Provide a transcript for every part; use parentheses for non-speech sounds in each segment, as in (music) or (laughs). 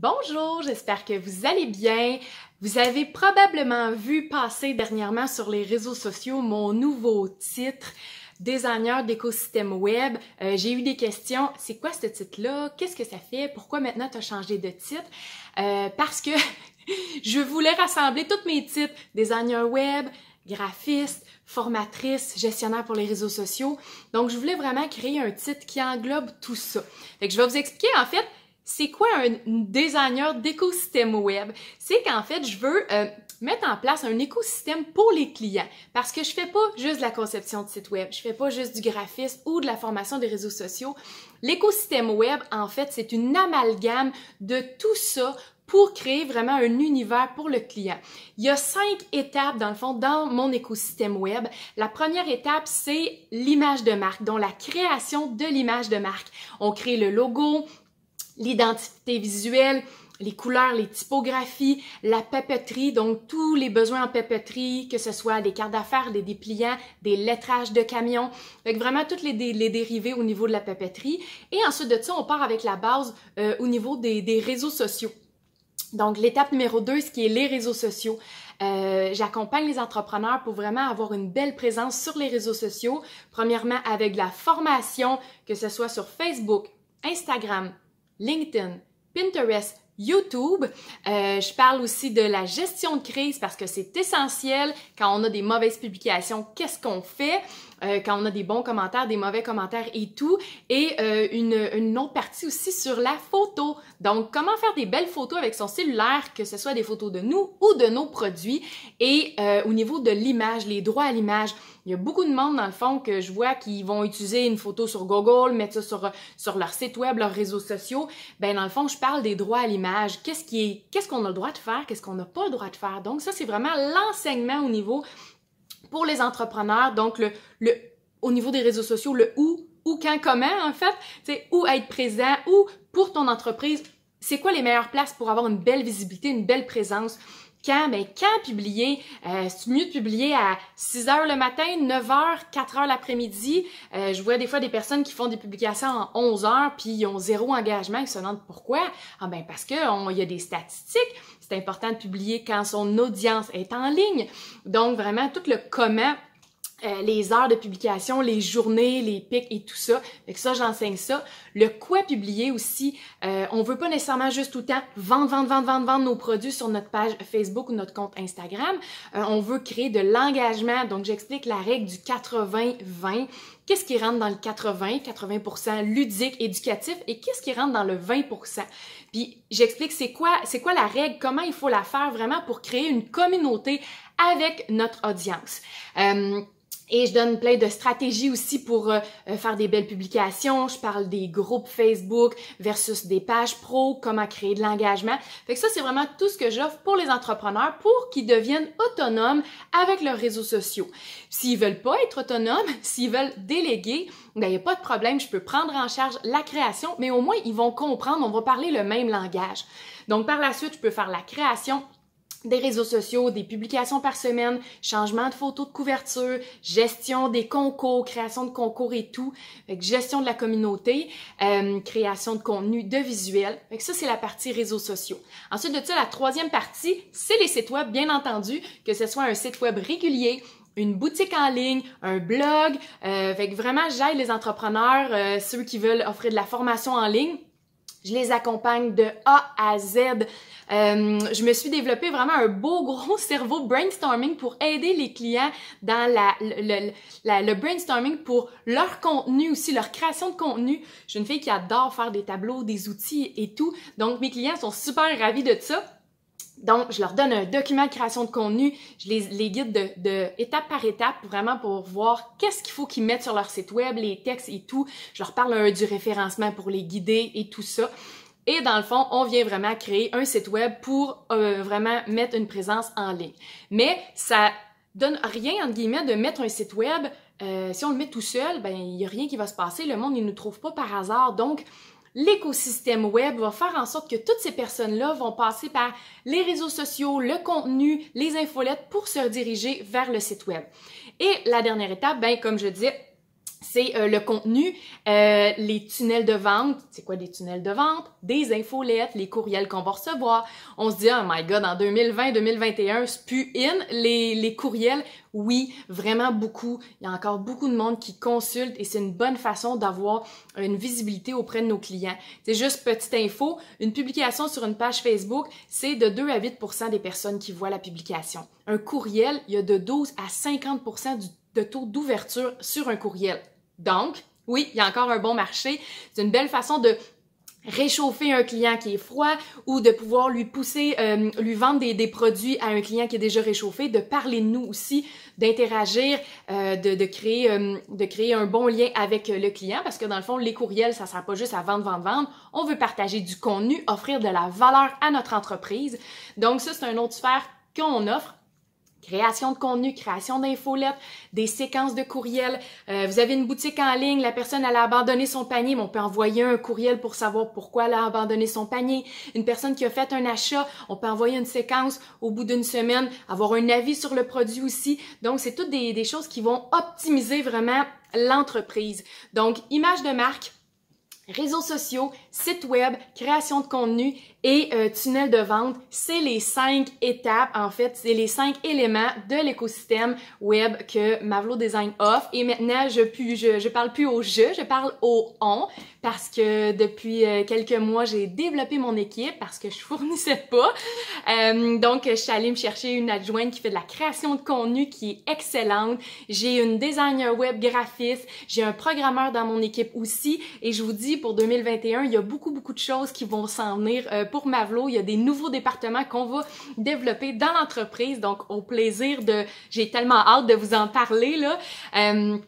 Bonjour, j'espère que vous allez bien. Vous avez probablement vu passer dernièrement sur les réseaux sociaux mon nouveau titre designer d'écosystème web. Euh, j'ai eu des questions, c'est quoi ce titre-là? Qu'est-ce que ça fait? Pourquoi maintenant tu as changé de titre? Euh, parce que (laughs) je voulais rassembler tous mes titres, designer web, graphiste, formatrice, gestionnaire pour les réseaux sociaux. Donc, je voulais vraiment créer un titre qui englobe tout ça. Fait que je vais vous expliquer, en fait, c'est quoi un designer d'écosystème web? C'est qu'en fait, je veux euh, mettre en place un écosystème pour les clients parce que je fais pas juste la conception de site web, je fais pas juste du graphisme ou de la formation des réseaux sociaux. L'écosystème web, en fait, c'est une amalgame de tout ça pour créer vraiment un univers pour le client. Il y a cinq étapes, dans le fond, dans mon écosystème web. La première étape, c'est l'image de marque, dont la création de l'image de marque. On crée le logo, l'identité visuelle, les couleurs, les typographies, la papeterie, donc tous les besoins en papeterie, que ce soit des cartes d'affaires, des dépliants, des lettrages de camions, avec vraiment toutes les, dérivés au niveau de la papeterie. Et ensuite de ça, on part avec la base euh, au niveau des, réseaux sociaux. Donc, l'étape numéro 2, ce qui est les réseaux sociaux. Euh, j'accompagne les entrepreneurs pour vraiment avoir une belle présence sur les réseaux sociaux. Premièrement, avec la formation, que ce soit sur Facebook, Instagram, LinkedIn, Pinterest, YouTube. Euh, je parle aussi de la gestion de crise parce que c'est essentiel quand on a des mauvaises publications, qu'est-ce qu'on fait euh, quand on a des bons commentaires, des mauvais commentaires et tout. Et euh, une, autre partie aussi sur la photo. Donc, comment faire des belles photos avec son cellulaire, que ce soit des photos de nous ou de nos produits. Et au niveau de l'image, les droits à l'image. Il y a beaucoup de monde, dans le fond, que je vois qui vont utiliser une photo sur Google, mettre ça sur, sur leur site web, leurs réseaux sociaux. Ben, dans le fond, je parle des droits à l'image qu'est-ce qu'on a le droit de faire, qu'est-ce qu'on n'a pas le droit de faire. Donc ça, c'est vraiment l'enseignement au niveau pour les entrepreneurs. Donc le, au niveau des réseaux sociaux, le où, où, quand, comment en fait, c'est où être présent, où pour ton entreprise, c'est quoi les meilleures places pour avoir une belle visibilité, une belle présence. Quand? mais ben, quand publier? Euh, c'est mieux de publier à 6 heures le matin, 9 heures, 4 heures l'après-midi. Euh, je vois des fois des personnes qui font des publications en 11 heures puis ils ont zéro engagement. Ils se demandent pourquoi. Ah ben, parce qu'il y a des statistiques. C'est important de publier quand son audience est en ligne. Donc, vraiment, tout le comment euh, les heures de publication, les journées, les pics et tout ça. Fait que ça, j'enseigne ça. Le quoi publier aussi. Euh, on veut pas nécessairement juste tout le temps vendre, vendre, vendre, vendre, vendre nos produits sur notre page Facebook ou notre compte Instagram. Euh, on veut créer de l'engagement. Donc, j'explique la règle du 80-20. Qu'est-ce qui rentre dans le 80, 80% ludique, éducatif, et qu'est-ce qui rentre dans le 20%? Puis j'explique c'est quoi, c'est quoi la règle, comment il faut la faire vraiment pour créer une communauté avec notre audience. Euh, et je donne plein de stratégies aussi pour euh, euh, faire des belles publications. Je parle des groupes Facebook versus des pages pro, comment créer de l'engagement. Fait que ça, c'est vraiment tout ce que j'offre pour les entrepreneurs pour qu'ils deviennent autonomes avec leurs réseaux sociaux. S'ils veulent pas être autonomes, (laughs) s'ils veulent déléguer, il ben, n'y a pas de problème, je peux prendre en charge la création, mais au moins ils vont comprendre, on va parler le même langage. Donc par la suite, je peux faire la création, des réseaux sociaux, des publications par semaine, changement de photos de couverture, gestion des concours, création de concours et tout, gestion de la communauté, euh, création de contenu, de visuel. Fait ça, c'est la partie réseaux sociaux. Ensuite de ça, la troisième partie, c'est les sites web, bien entendu, que ce soit un site web régulier, une boutique en ligne, un blog. Euh, vraiment, j'aide les entrepreneurs, euh, ceux qui veulent offrir de la formation en ligne je les accompagne de A à Z. Euh, je me suis développé vraiment un beau gros (laughs) cerveau brainstorming pour aider les clients dans la, le, le brainstorming pour leur contenu aussi, leur création de contenu. Je suis une fille qui adore faire des tableaux, des outils et tout. Donc mes clients sont super ravis de ça. Donc, je leur donne un document de création de contenu, je les, guide de, étape par étape vraiment pour voir qu'est-ce qu'il faut qu'ils mettent sur leur site web, les textes et tout. Je leur parle du référencement pour les guider et tout ça. Et dans le fond, on vient vraiment créer un site web pour euh, vraiment mettre une présence en ligne. Mais ça donne rien, entre guillemets, de mettre un site web. Euh, si on le met tout seul, ben il n'y a rien qui va se passer. Le monde, ne nous trouve pas par hasard. Donc, l'écosystème web va faire en sorte que toutes ces personnes-là vont passer par les réseaux sociaux, le contenu, les infolettes pour se diriger vers le site web. Et la dernière étape, ben, comme je disais, c'est euh, le contenu, euh, les tunnels de vente. C'est quoi des tunnels de vente? Des lettres, les courriels qu'on va recevoir. On se dit, oh my god, en 2020, 2021, c'est in les, les courriels. Oui, vraiment beaucoup. Il y a encore beaucoup de monde qui consulte et c'est une bonne façon d'avoir une visibilité auprès de nos clients. C'est juste petite info, une publication sur une page Facebook, c'est de 2 à 8 des personnes qui voient la publication. Un courriel, il y a de 12 à 50 du de taux d'ouverture sur un courriel. Donc, oui, il y a encore un bon marché. C'est une belle façon de réchauffer un client qui est froid ou de pouvoir lui pousser, euh, lui vendre des, produits à un client qui est déjà réchauffé, de parler de nous aussi, d'interagir, euh, de, créer, euh, de créer un bon lien avec le client parce que dans le fond, les courriels, ça ne sert pas juste à vendre, vendre, vendre. On veut partager du contenu, offrir de la valeur à notre entreprise. Donc ça, c'est un autre sphère qu'on offre Création de contenu, création d'infolettes, des séquences de courriels. Euh, vous avez une boutique en ligne, la personne a abandonné son panier, mais on peut envoyer un courriel pour savoir pourquoi elle a abandonné son panier. Une personne qui a fait un achat, on peut envoyer une séquence au bout d'une semaine, avoir un avis sur le produit aussi. Donc, c'est toutes des, des choses qui vont optimiser vraiment l'entreprise. Donc, image de marque, Réseaux sociaux, site web, création de contenu et euh, tunnel de vente, c'est les cinq étapes, en fait, c'est les cinq éléments de l'écosystème web que Mavlo Design offre. Et maintenant, je, ne je, parle plus au je, je parle au on, parce que depuis euh, quelques mois, j'ai développé mon équipe parce que je fournissais pas. Euh, donc, je suis allée me chercher une adjointe qui fait de la création de contenu qui est excellente. J'ai une designer web graphiste, j'ai un programmeur dans mon équipe aussi, et je vous dis, pour 2021. Il y a beaucoup, beaucoup de choses qui vont s'en venir euh, pour Mavlo. Il y a des nouveaux départements qu'on va développer dans l'entreprise. Donc, au plaisir de... J'ai tellement hâte de vous en parler, là. Euh,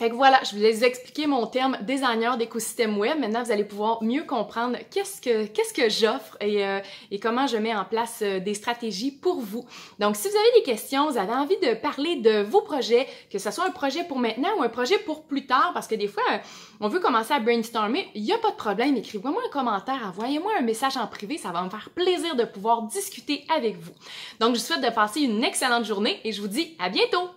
fait que voilà, je vous ai expliqué mon terme designer d'écosystème web. Maintenant, vous allez pouvoir mieux comprendre qu'est-ce que, qu'est-ce que j'offre et, euh, comment je mets en place euh, des stratégies pour vous. Donc, si vous avez des questions, vous avez envie de parler de vos projets, que ce soit un projet pour maintenant ou un projet pour plus tard, parce que des fois, euh, on veut commencer à brainstormer, il n'y a pas de problème. Écrivez-moi un commentaire, envoyez-moi un message en privé, ça va me faire plaisir de pouvoir discuter avec vous. Donc, je vous souhaite de passer une excellente journée et je vous dis à bientôt!